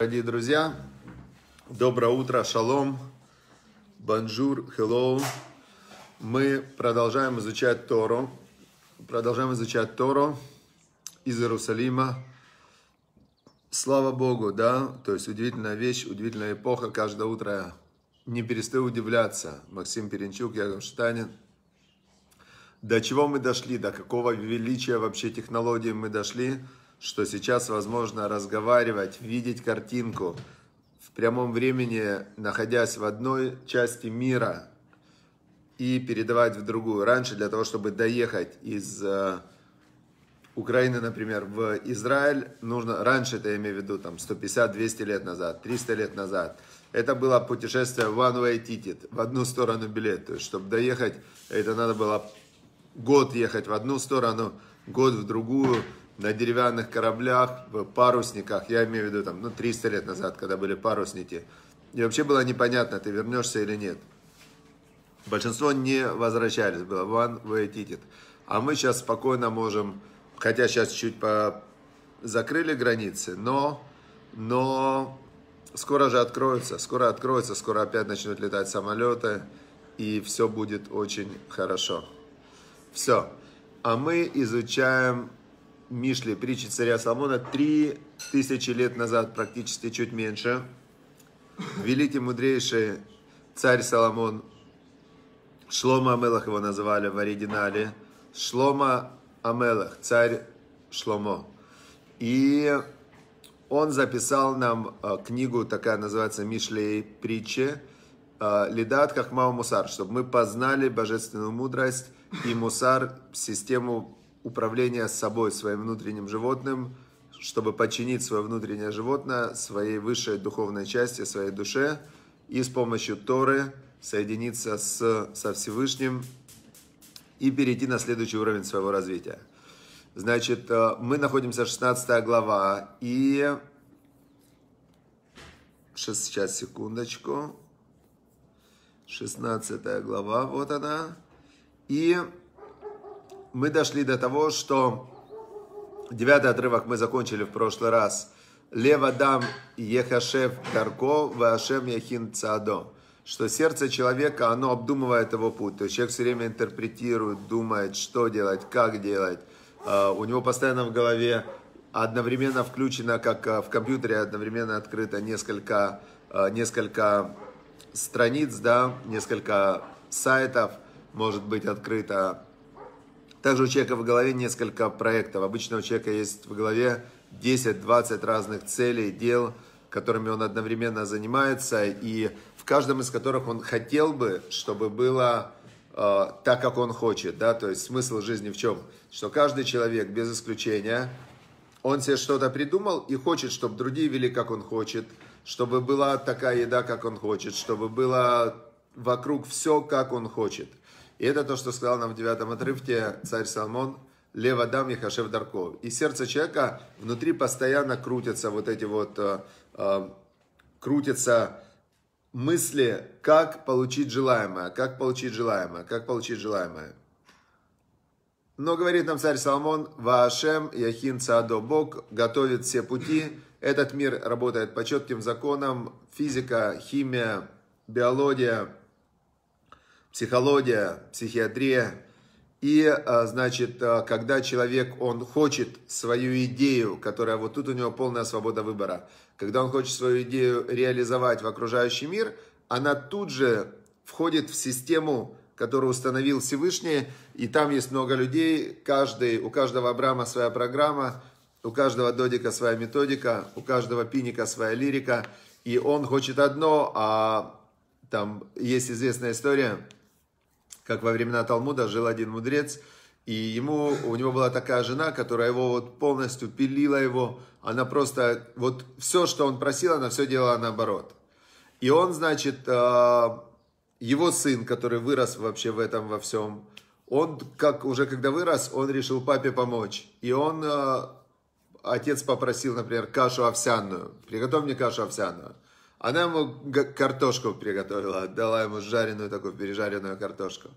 Дорогие друзья, доброе утро, шалом, бонжур, хеллоу. Мы продолжаем изучать Тору, продолжаем изучать Тору из Иерусалима. Слава Богу, да, то есть удивительная вещь, удивительная эпоха. Каждое утро я не перестаю удивляться. Максим Перенчук, Яков Штанин. До чего мы дошли, до какого величия вообще технологии мы дошли – что сейчас возможно разговаривать, видеть картинку в прямом времени, находясь в одной части мира и передавать в другую. Раньше для того, чтобы доехать из э, Украины, например, в Израиль нужно, раньше это я имею в виду, там 150-200 лет назад, 300 лет назад, это было путешествие one-way ticket, в одну сторону билет, то есть, чтобы доехать, это надо было год ехать в одну сторону, год в другую, на деревянных кораблях, в парусниках, я имею в виду там, ну, 300 лет назад, когда были парусники. И вообще было непонятно, ты вернешься или нет. Большинство не возвращались, было one way А мы сейчас спокойно можем, хотя сейчас чуть по... закрыли границы, но, но скоро же откроются, скоро откроются, скоро опять начнут летать самолеты, и все будет очень хорошо. Все. А мы изучаем Мишли притчи царя Соломона, три тысячи лет назад, практически чуть меньше. Великий, мудрейший царь Соломон, Шлома Амелах его называли в оригинале, Шлома Амелах, царь Шломо. И он записал нам э, книгу, такая называется Мишли притчи», э, Лидат как Хахмау Мусар, чтобы мы познали божественную мудрость и мусар, систему управление собой, своим внутренним животным, чтобы подчинить свое внутреннее животное своей высшей духовной части, своей душе, и с помощью Торы соединиться с, со Всевышним и перейти на следующий уровень своего развития. Значит, э, мы находимся 16 глава, и... Сейчас, секундочку. 16 глава, вот она. И мы дошли до того, что девятый отрывок мы закончили в прошлый раз. Левадам ехашев карко, вашем яхин цадо. Что сердце человека, оно обдумывает его путь. То есть человек все время интерпретирует, думает, что делать, как делать. А, у него постоянно в голове одновременно включено, как а, в компьютере, одновременно открыто несколько, а, несколько страниц, да, несколько сайтов может быть открыто также у человека в голове несколько проектов. Обычно у человека есть в голове 10-20 разных целей, дел, которыми он одновременно занимается, и в каждом из которых он хотел бы, чтобы было э, так, как он хочет. Да? То есть смысл жизни в чем? Что каждый человек, без исключения, он себе что-то придумал и хочет, чтобы другие вели, как он хочет, чтобы была такая еда, как он хочет, чтобы было вокруг все, как он хочет. И это то, что сказал нам в девятом отрывке царь Соломон, «Лева дам Яхашев Дарков». И сердце человека внутри постоянно крутятся вот эти вот, э, э, крутятся мысли, как получить желаемое, как получить желаемое, как получить желаемое. Но говорит нам царь Соломон, Вашем Яхин Цаадо, Бог готовит все пути, этот мир работает по четким законам, физика, химия, биология – психология, психиатрия. И, а, значит, а, когда человек, он хочет свою идею, которая вот тут у него полная свобода выбора, когда он хочет свою идею реализовать в окружающий мир, она тут же входит в систему, которую установил Всевышний, и там есть много людей, каждый, у каждого Абрама своя программа, у каждого Додика своя методика, у каждого Пиника своя лирика, и он хочет одно, а там есть известная история – как во времена Талмуда жил один мудрец, и ему, у него была такая жена, которая его вот полностью пилила его, она просто, вот все, что он просил, она все делала наоборот. И он, значит, а, его сын, который вырос вообще в этом во всем, он, как уже когда вырос, он решил папе помочь. И он, а, отец попросил, например, кашу овсяную, приготовь мне кашу овсяную. Она ему картошку приготовила, отдала ему жареную такую пережаренную картошку.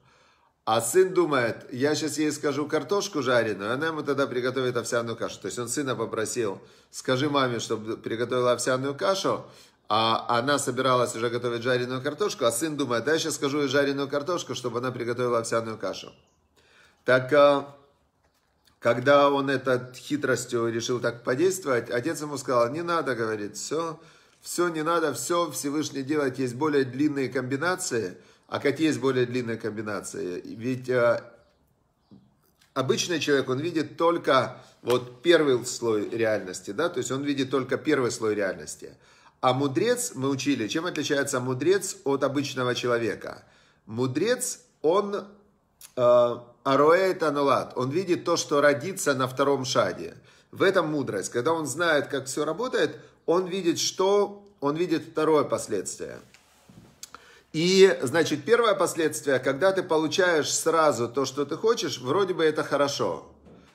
А сын думает, я сейчас ей скажу картошку жареную, она ему тогда приготовит овсяную кашу. То есть он сына попросил, скажи маме, чтобы приготовила овсяную кашу, а она собиралась уже готовить жареную картошку, а сын думает, да, я сейчас скажу ей жареную картошку, чтобы она приготовила овсяную кашу. Так, э, когда он это хитростью решил так подействовать, отец ему сказал, не надо, говорит, все, все не надо, все Всевышний делает, есть более длинные комбинации. А какие есть более длинные комбинации? Ведь э, обычный человек, он видит только вот первый слой реальности, да, то есть он видит только первый слой реальности. А мудрец, мы учили, чем отличается мудрец от обычного человека? Мудрец, он э, ароэт анулат, он видит то, что родится на втором шаге. В этом мудрость. Когда он знает, как все работает, он видит что? Он видит второе последствие. И, значит, первое последствие, когда ты получаешь сразу то, что ты хочешь, вроде бы это хорошо.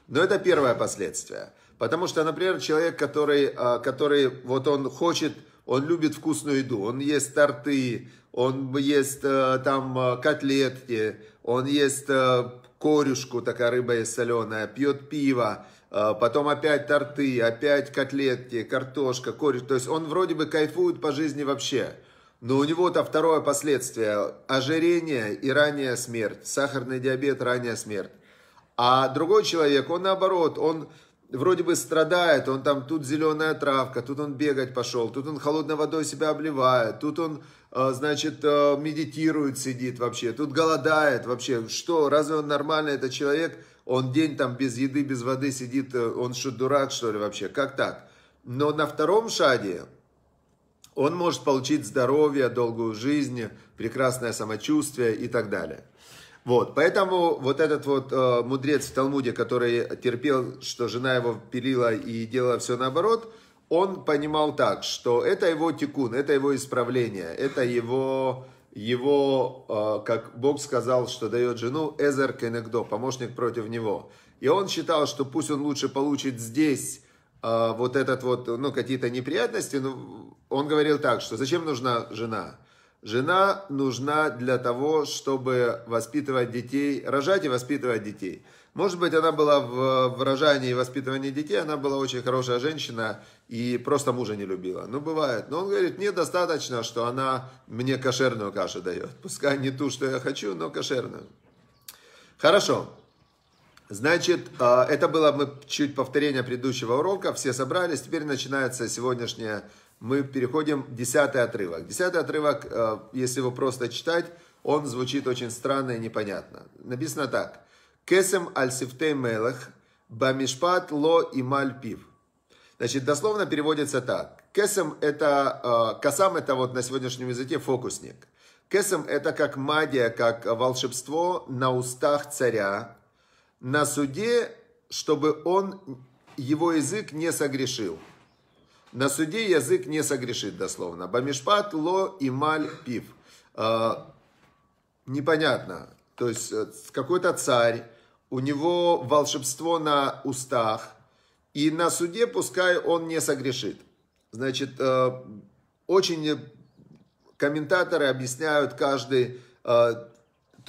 Но это первое последствие. Потому что, например, человек, который, а, который вот он хочет, он любит вкусную еду, он ест торты, он ест э, там э, котлетки, он ест э, корюшку, такая рыба и соленая, пьет пиво, а, потом опять торты, опять котлетки, картошка, корюш. То есть он вроде бы кайфует по жизни вообще. Но у него-то второе последствие – ожирение и ранняя смерть. Сахарный диабет, ранняя смерть. А другой человек, он наоборот, он вроде бы страдает, он там, тут зеленая травка, тут он бегать пошел, тут он холодной водой себя обливает, тут он, э, значит, э, медитирует, сидит вообще, тут голодает вообще. Что, разве он нормальный этот человек? Он день там без еды, без воды сидит, э, он что, дурак, что ли, вообще? Как так? Но на втором шаге он может получить здоровье, долгую жизнь, прекрасное самочувствие и так далее. Вот, поэтому вот этот вот э, мудрец в Талмуде, который терпел, что жена его пилила и делала все наоборот, он понимал так, что это его тикун, это его исправление, это его, его э, как Бог сказал, что дает жену, Эзер Кенегдо, помощник против него. И он считал, что пусть он лучше получит здесь э, вот этот вот, ну, какие-то неприятности, но он говорил так, что зачем нужна жена? Жена нужна для того, чтобы воспитывать детей, рожать и воспитывать детей. Может быть, она была в, в рожании и воспитывании детей, она была очень хорошая женщина и просто мужа не любила. Ну, бывает. Но он говорит, мне достаточно, что она мне кошерную кашу дает. Пускай не ту, что я хочу, но кошерную. Хорошо. Значит, а, это было мы чуть повторение предыдущего урока. Все собрались. Теперь начинается сегодняшняя мы переходим в 10 отрывок. Десятый отрывок, э, если его просто читать, он звучит очень странно и непонятно. Написано так. Кесем аль сифтей мелах бамишпат ло и маль пив. Значит, дословно переводится так. Кесем это, э, касам это вот на сегодняшнем языке фокусник. Кесем это как магия, как волшебство на устах царя, на суде, чтобы он, его язык не согрешил. На суде язык не согрешит дословно. Бамишпат ло и маль пив. А, непонятно. То есть э, какой-то царь, у него волшебство на устах, и на суде пускай он не согрешит. Значит, э, очень э, комментаторы объясняют каждый, то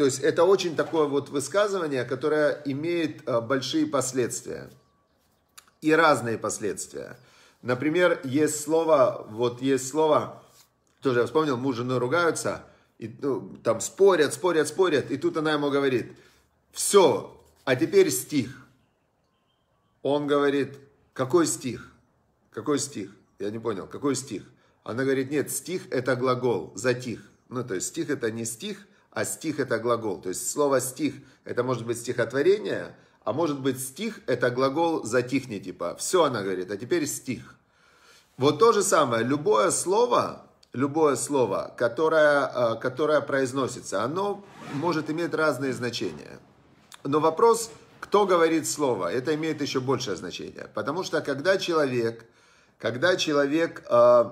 есть это очень такое вот высказывание, которое имеет большие последствия и разные последствия. Например, есть слово, вот есть слово, тоже я вспомнил, муж и жена ругаются, и ну, там спорят, спорят, спорят, и тут она ему говорит, все, а теперь стих. Он говорит, какой стих? Какой стих? Я не понял, какой стих? Она говорит, нет, стих это глагол, затих. Ну, то есть стих это не стих, а стих это глагол. То есть слово стих, это может быть стихотворение – а может быть стих – это глагол «затихни» типа. Все она говорит, а теперь стих. Вот то же самое, любое слово, любое слово, которое, э, которое произносится, оно может иметь разные значения. Но вопрос, кто говорит слово, это имеет еще большее значение. Потому что когда человек, когда человек, э,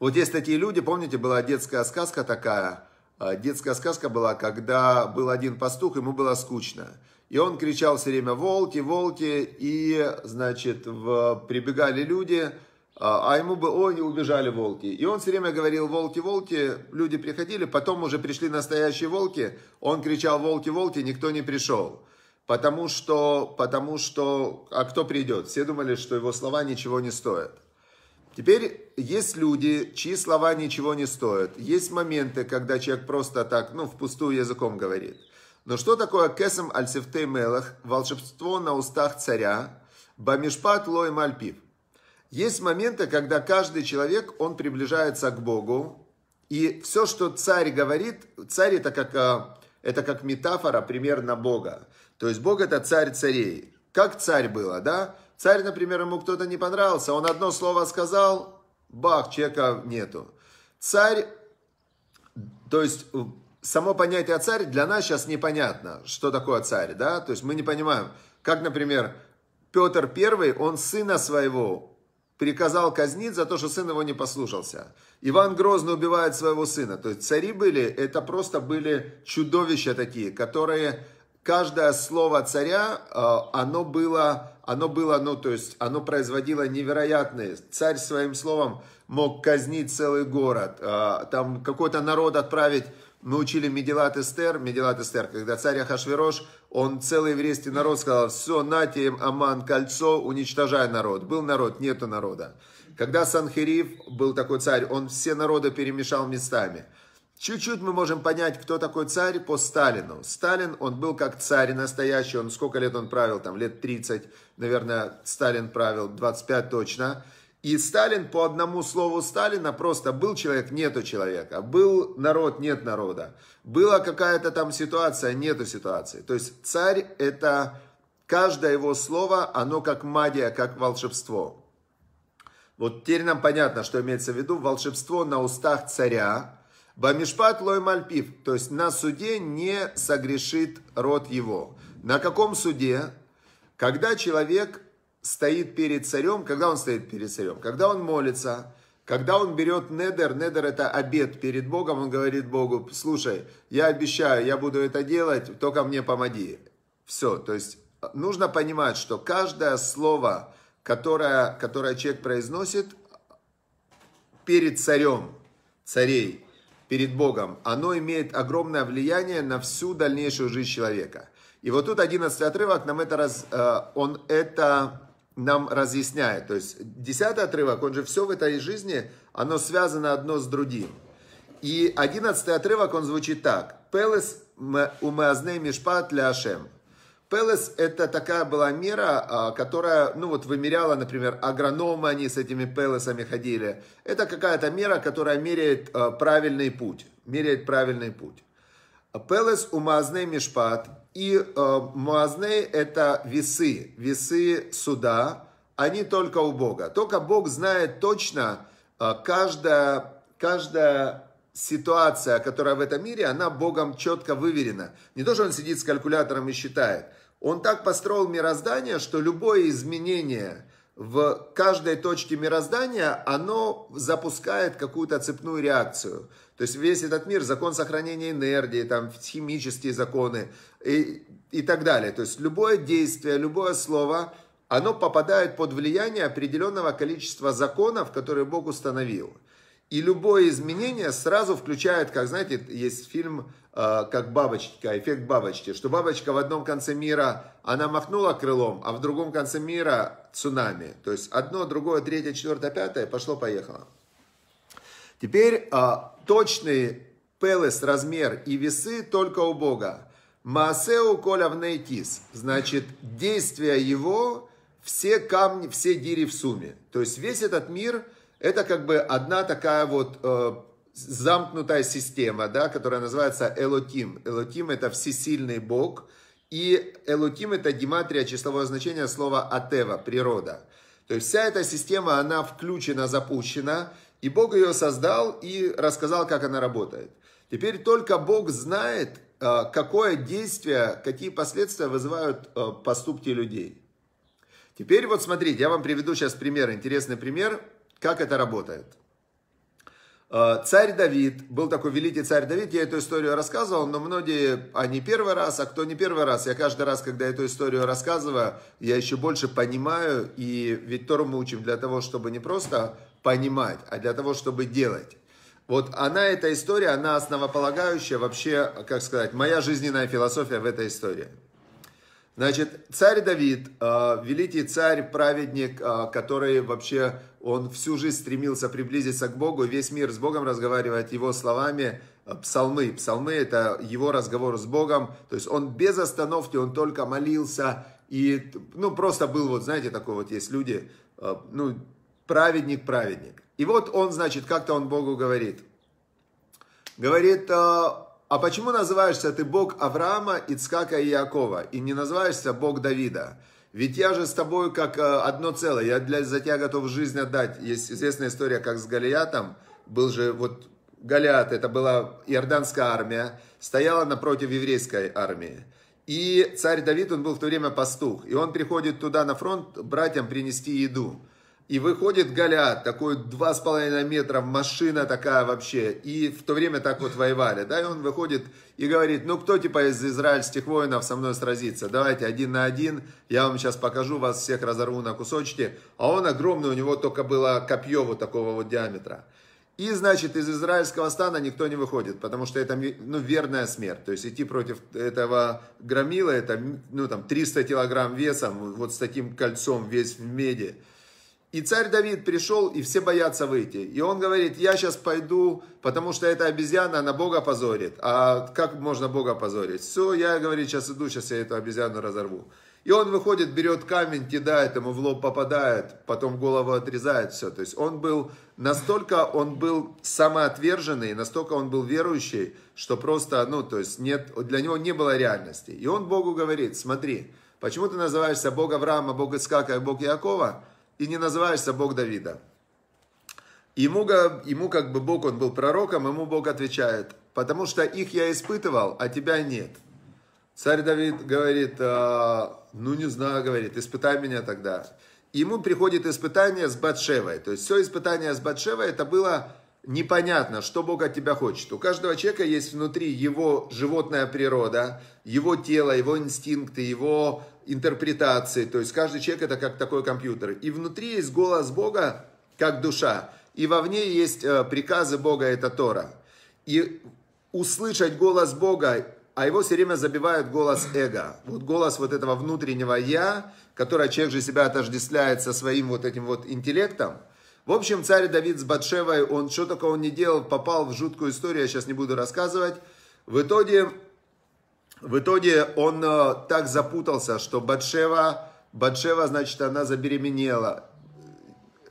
вот есть такие люди, помните, была детская сказка такая, э, детская сказка была, когда был один пастух, ему было скучно. И он кричал все время «Волки, волки!» И, значит, в, прибегали люди, а, а ему бы «Ой, убежали волки!» И он все время говорил «Волки, волки!» Люди приходили, потом уже пришли настоящие волки. Он кричал «Волки, волки!» Никто не пришел. Потому что, потому что, а кто придет? Все думали, что его слова ничего не стоят. Теперь есть люди, чьи слова ничего не стоят. Есть моменты, когда человек просто так, ну, впустую языком говорит. Но что такое кесем аль мелах, волшебство на устах царя, бамишпат лой мальпив? Есть моменты, когда каждый человек, он приближается к Богу, и все, что царь говорит, царь это как, а, это как метафора, пример на Бога. То есть Бог это царь царей. Как царь было, да? Царь, например, ему кто-то не понравился, он одно слово сказал, бах, чека нету. Царь, то есть само понятие царь для нас сейчас непонятно, что такое царь, да, то есть мы не понимаем, как, например, Петр Первый, он сына своего приказал казнить за то, что сын его не послушался. Иван Грозный убивает своего сына. То есть цари были, это просто были чудовища такие, которые каждое слово царя, э, оно было, оно было, ну, то есть, оно производило невероятные. Царь своим словом мог казнить целый город, э, там какой-то народ отправить мы учили Медилат Эстер, Медилат Эстер, когда царь Ахашверош, он целый еврейский народ сказал, все, нате им, Аман, кольцо, уничтожай народ. Был народ, нету народа. Когда Санхериф, был такой царь, он все народы перемешал местами. Чуть-чуть мы можем понять, кто такой царь по Сталину. Сталин, он был как царь настоящий, он сколько лет он правил, там лет 30, наверное, Сталин правил, 25 точно. И Сталин, по одному слову Сталина, просто был человек, нету человека. Был народ, нет народа. Была какая-то там ситуация, нету ситуации. То есть царь это, каждое его слово, оно как магия, как волшебство. Вот теперь нам понятно, что имеется в виду волшебство на устах царя. Бамишпат лой мальпив, то есть на суде не согрешит род его. На каком суде? Когда человек стоит перед царем, когда он стоит перед царем, когда он молится, когда он берет недер, недер это обед перед Богом, он говорит Богу, слушай, я обещаю, я буду это делать, только мне помоги. Все, то есть нужно понимать, что каждое слово, которое, которое человек произносит перед царем, царей, перед Богом, оно имеет огромное влияние на всю дальнейшую жизнь человека. И вот тут 11 отрывок нам это раз, э, он это нам разъясняет. То есть десятый отрывок, он же все в этой жизни, оно связано одно с другим. И одиннадцатый отрывок, он звучит так. Пелес умеазней мишпат ляшем. Пелес – это такая была мера, а, которая, ну вот, вымеряла, например, агрономы, они с этими пелесами ходили. Это какая-то мера, которая меряет а, правильный путь, меряет правильный путь. Пелес умазный мишпат и э, муазны – это весы, весы суда, они только у Бога. Только Бог знает точно, э, каждая, каждая ситуация, которая в этом мире, она Богом четко выверена. Не то, что он сидит с калькулятором и считает. Он так построил мироздание, что любое изменение – в каждой точке мироздания, оно запускает какую-то цепную реакцию. То есть весь этот мир, закон сохранения энергии, там химические законы и, и так далее. То есть любое действие, любое слово, оно попадает под влияние определенного количества законов, которые Бог установил. И любое изменение сразу включает, как знаете, есть фильм э, как бабочка, эффект бабочки, что бабочка в одном конце мира, она махнула крылом, а в другом конце мира цунами. То есть одно, другое, третье, четвертое, пятое, пошло-поехало. Теперь э, точные пелес, размер и весы только у Бога. Маасеу коля в внейтис, значит действия его, все камни, все гири в сумме. То есть весь этот мир – это как бы одна такая вот э, замкнутая система, да, которая называется Элоким. Элоким это всесильный Бог, и Элоким это гематрия числовое значение слова Атева, природа. То есть вся эта система, она включена, запущена, и Бог ее создал и рассказал, как она работает. Теперь только Бог знает, э, какое действие, какие последствия вызывают э, поступки людей. Теперь вот смотрите, я вам приведу сейчас пример, интересный пример – как это работает? Э, царь Давид, был такой великий царь Давид, я эту историю рассказывал, но многие, а не первый раз, а кто не первый раз, я каждый раз, когда эту историю рассказываю, я еще больше понимаю, и ведь Тору мы учим для того, чтобы не просто понимать, а для того, чтобы делать. Вот она, эта история, она основополагающая вообще, как сказать, моя жизненная философия в этой истории. Значит, царь Давид, э, великий царь, праведник, э, который вообще, он всю жизнь стремился приблизиться к Богу, весь мир с Богом разговаривает его словами, э, псалмы. Псалмы – это его разговор с Богом, то есть он без остановки, он только молился, и, ну, просто был, вот, знаете, такой вот есть люди, ну, праведник, праведник. И вот он, значит, как-то он Богу говорит. Говорит, а почему называешься ты Бог Авраама, Ицкака и Якова, и не называешься Бог Давида? Ведь я же с тобой как э, одно целое, я для, за тебя готов жизнь отдать. Есть известная история, как с Голиатом, был же вот Голиат, это была иорданская армия, стояла напротив еврейской армии. И царь Давид, он был в то время пастух, и он приходит туда на фронт братьям принести еду – и выходит Голиат, такой два с половиной метра, машина такая вообще. И в то время так вот воевали, да, и он выходит и говорит, ну кто типа из израильских воинов со мной сразится, давайте один на один, я вам сейчас покажу, вас всех разорву на кусочки. А он огромный, у него только было копье вот такого вот диаметра. И, значит, из израильского стана никто не выходит, потому что это ну, верная смерть. То есть идти против этого громила, это ну, там, 300 килограмм весом, вот с таким кольцом весь в меди – и царь Давид пришел, и все боятся выйти. И он говорит, я сейчас пойду, потому что эта обезьяна, она Бога позорит. А как можно Бога позорить? Все, я, говорит, сейчас иду, сейчас я эту обезьяну разорву. И он выходит, берет камень, кидает, ему в лоб попадает, потом голову отрезает, все. То есть он был настолько, он был самоотверженный, настолько он был верующий, что просто, ну, то есть нет, для него не было реальности. И он Богу говорит, смотри, почему ты называешься Бог Авраама, Бог Искака и Бог Якова? и не называешься Бог Давида. Ему, ему как бы Бог, он был пророком, ему Бог отвечает, потому что их я испытывал, а тебя нет. Царь Давид говорит, а, ну не знаю, говорит, испытай меня тогда. Ему приходит испытание с Батшевой. То есть все испытание с Батшевой это было непонятно, что Бог от тебя хочет. У каждого человека есть внутри его животная природа, его тело, его инстинкты, его интерпретации, то есть каждый человек это как такой компьютер. И внутри есть голос Бога, как душа, и вовне есть э, приказы Бога, это Тора. И услышать голос Бога, а его все время забивает голос эго. Вот голос вот этого внутреннего «я», которое человек же себя отождествляет со своим вот этим вот интеллектом. В общем, царь Давид с Батшевой, он что только он не делал, попал в жуткую историю, я сейчас не буду рассказывать. В итоге в итоге он э, так запутался, что Батшева, Батшева, значит, она забеременела.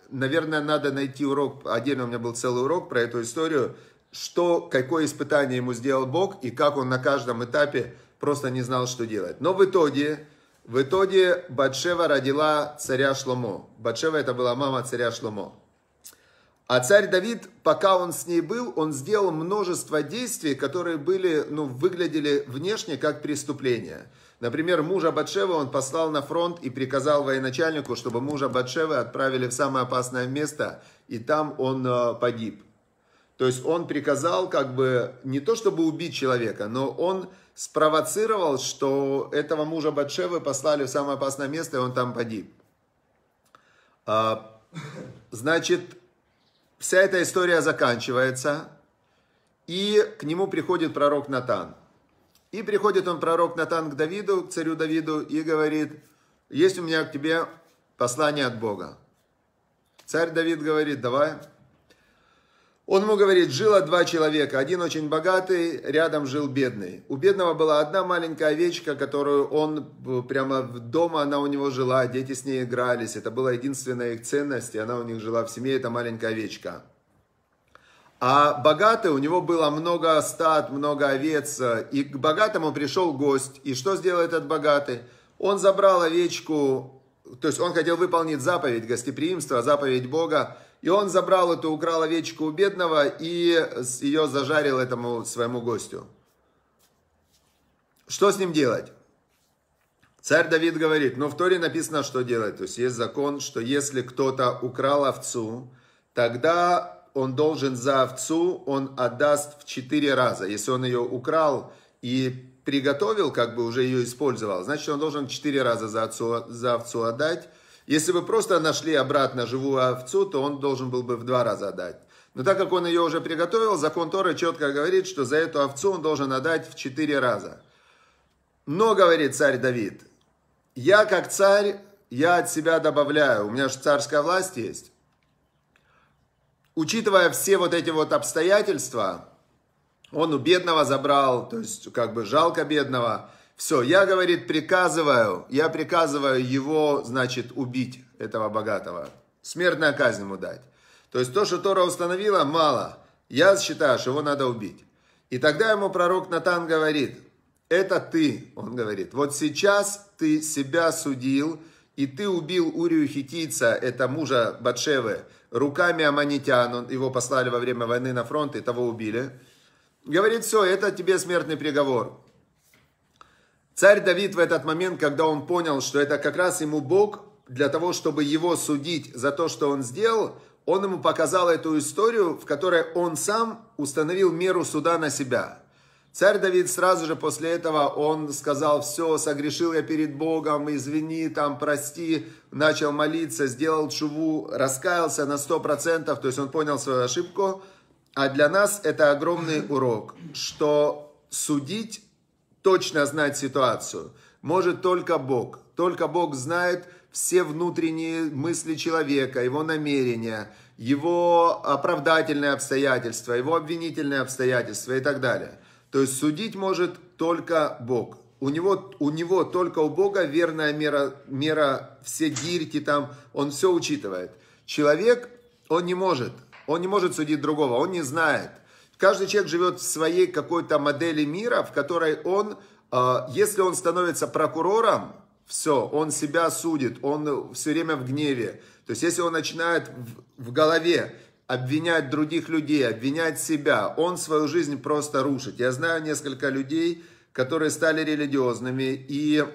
Наверное, надо найти урок, отдельно у меня был целый урок про эту историю, что, какое испытание ему сделал Бог и как он на каждом этапе просто не знал, что делать. Но в итоге, в итоге Батшева родила царя Шломо. Батшева это была мама царя Шломо. А царь Давид, пока он с ней был, он сделал множество действий, которые были, ну, выглядели внешне как преступления. Например, мужа Батшева он послал на фронт и приказал военачальнику, чтобы мужа Батшева отправили в самое опасное место, и там он э, погиб. То есть он приказал как бы не то чтобы убить человека, но он спровоцировал, что этого мужа Батшевы послали в самое опасное место, и он там погиб. А, значит, вся эта история заканчивается, и к нему приходит пророк Натан. И приходит он, пророк Натан, к Давиду, к царю Давиду, и говорит, есть у меня к тебе послание от Бога. Царь Давид говорит, давай, он ему говорит, жило два человека, один очень богатый, рядом жил бедный. У бедного была одна маленькая овечка, которую он э, прямо дома, она у него жила, дети с ней игрались, это была единственная их ценность, и она у них жила в семье, эта маленькая овечка. А богатый, у него было много стад, много овец, и к богатому пришел гость. И что сделал этот богатый? Он забрал овечку, то есть он хотел выполнить заповедь гостеприимства, заповедь Бога, и он забрал эту, украл овечку у бедного и ее зажарил этому своему гостю. Что с ним делать? Царь Давид говорит, но в Торе написано, что делать. То есть есть закон, что если кто-то украл овцу, тогда он должен за овцу, он отдаст в четыре раза. Если он ее украл и приготовил, как бы уже ее использовал, значит, он должен четыре раза за овцу, за овцу отдать. Если бы просто нашли обратно живую овцу, то он должен был бы в два раза отдать. Но так как он ее уже приготовил, закон Торы четко говорит, что за эту овцу он должен отдать в четыре раза. Но, говорит царь Давид, я как царь, я от себя добавляю, у меня же царская власть есть. Учитывая все вот эти вот обстоятельства, он у бедного забрал, то есть как бы жалко бедного, все, я, говорит, приказываю, я приказываю его, значит, убить этого богатого. Смертная казнь ему дать. То есть то, что Тора установила, мало. Я считаю, что его надо убить. И тогда ему пророк Натан говорит, это ты, он говорит, вот сейчас ты себя судил, и ты убил Урию Хитийца, это мужа Батшевы, руками аманитян, он, его послали во время войны на фронт, и того убили. Говорит, все, это тебе смертный приговор. Царь Давид в этот момент, когда он понял, что это как раз ему Бог для того, чтобы его судить за то, что он сделал, он ему показал эту историю, в которой он сам установил меру суда на себя. Царь Давид сразу же после этого, он сказал, все, согрешил я перед Богом, извини, там, прости, начал молиться, сделал чуву, раскаялся на 100%, то есть он понял свою ошибку. А для нас это огромный урок, что судить точно знать ситуацию. Может только Бог. Только Бог знает все внутренние мысли человека, его намерения, его оправдательные обстоятельства, его обвинительные обстоятельства и так далее. То есть судить может только Бог. У него, у него только у Бога верная мера, мера, все гирьки там, он все учитывает. Человек, он не может, он не может судить другого, он не знает – Каждый человек живет в своей какой-то модели мира, в которой он, а, если он становится прокурором, все, он себя судит, он все время в гневе. То есть, если он начинает в, голове обвинять других людей, обвинять себя, он свою жизнь просто рушит. Я знаю несколько людей, которые стали религиозными и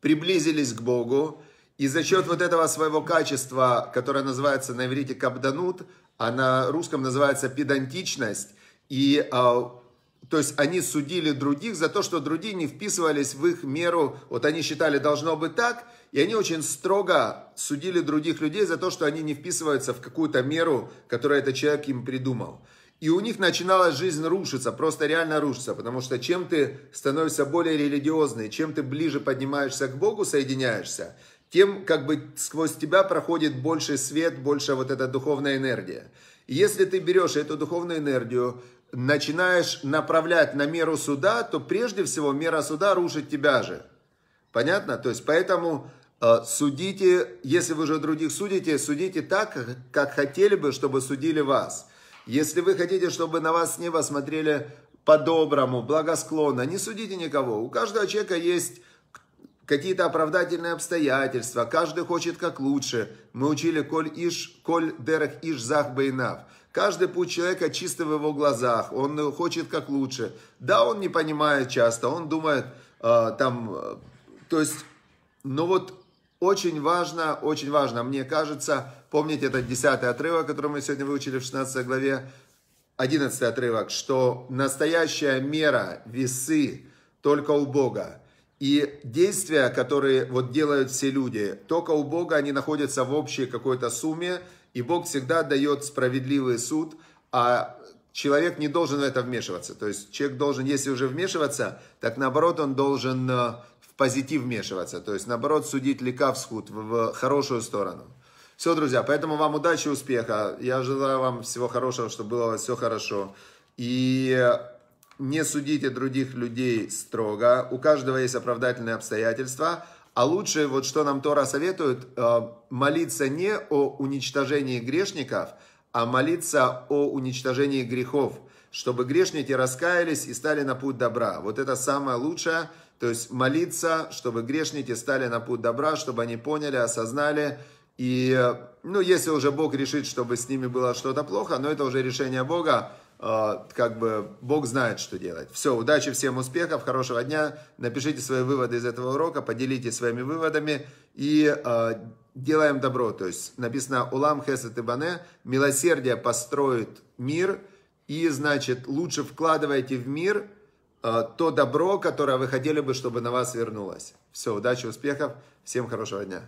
приблизились к Богу, и за счет вот этого своего качества, которое называется на иврите капданут, а на русском называется педантичность, и а, то есть они судили других за то, что другие не вписывались в их меру. Вот они считали, должно быть так. И они очень строго судили других людей за то, что они не вписываются в какую-то меру, которую этот человек им придумал. И у них начинала жизнь рушиться, просто реально рушиться. Потому что чем ты становишься более религиозный, чем ты ближе поднимаешься к Богу, соединяешься, тем как бы сквозь тебя проходит больше свет, больше вот эта духовная энергия. если ты берешь эту духовную энергию, начинаешь направлять на меру суда, то прежде всего мера суда рушит тебя же. Понятно? То есть поэтому э, судите, если вы же других судите, судите так, как, как хотели бы, чтобы судили вас. Если вы хотите, чтобы на вас с неба смотрели по-доброму, благосклонно, не судите никого. У каждого человека есть какие-то оправдательные обстоятельства, каждый хочет как лучше. Мы учили коль иш, коль дерех иш зах бейнав. Каждый путь человека чисто в его глазах, он хочет как лучше. Да, он не понимает часто, он думает э, там, э, то есть, но ну вот очень важно, очень важно, мне кажется, помнить этот 10 отрывок, который мы сегодня выучили в 16 главе, 11 отрывок, что настоящая мера весы только у Бога. И действия, которые вот делают все люди, только у Бога они находятся в общей какой-то сумме, и Бог всегда дает справедливый суд, а человек не должен в это вмешиваться. То есть человек должен, если уже вмешиваться, так наоборот он должен э, в позитив вмешиваться. То есть наоборот судить лекавскую в хорошую сторону. Все, друзья, поэтому вам удачи, успеха. Я желаю вам всего хорошего, чтобы было все хорошо. И не судите других людей строго, у каждого есть оправдательные обстоятельства, а лучше, вот что нам Тора советует, э, молиться не о уничтожении грешников, а молиться о уничтожении грехов, чтобы грешники раскаялись и стали на путь добра. Вот это самое лучшее, то есть молиться, чтобы грешники стали на путь добра, чтобы они поняли, осознали, и, э, ну, если уже Бог решит, чтобы с ними было что-то плохо, но это уже решение Бога, Э, как бы Бог знает, что делать. Все, удачи, всем успехов, хорошего дня. Напишите свои выводы из этого урока, поделитесь своими выводами и э, делаем добро. То есть написано «Улам хесет и бане» – «Милосердие построит мир». И, значит, лучше вкладывайте в мир э, то добро, которое вы хотели бы, чтобы на вас вернулось. Все, удачи, успехов, всем хорошего дня.